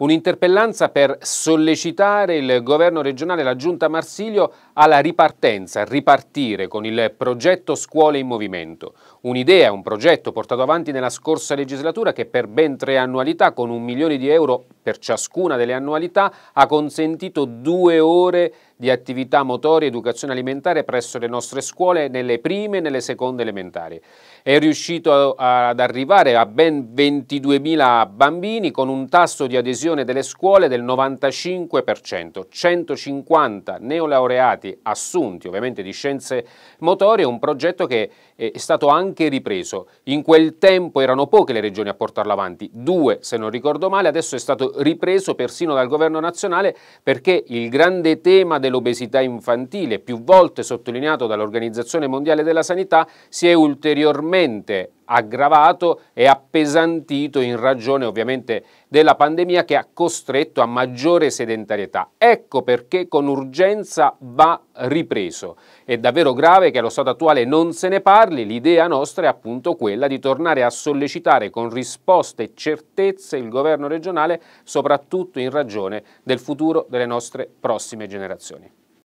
Un'interpellanza per sollecitare il governo regionale e la giunta Marsilio alla ripartenza, a ripartire con il progetto Scuole in Movimento. Un'idea, un progetto portato avanti nella scorsa legislatura che per ben tre annualità con un milione di euro per ciascuna delle annualità ha consentito due ore di attività motoria ed educazione alimentare presso le nostre scuole nelle prime e nelle seconde elementari. È riuscito ad arrivare a ben 22.000 bambini con un tasso di adesione delle scuole del 95%, 150 neolaureati assunti ovviamente di scienze motorie, un progetto che eh, è stato anche ripreso. In quel tempo erano poche le regioni a portarlo avanti, due se non ricordo male, adesso è stato ripreso persino dal governo nazionale perché il grande tema dell'obesità infantile, più volte sottolineato dall'Organizzazione Mondiale della Sanità, si è ulteriormente aggravato e appesantito in ragione ovviamente della pandemia che ha costretto a maggiore sedentarietà. Ecco perché con urgenza va ripreso. È davvero grave che allo stato attuale non se ne parli, l'idea nostra è appunto quella di tornare a sollecitare con risposte e certezze il governo regionale, soprattutto in ragione del futuro delle nostre prossime generazioni.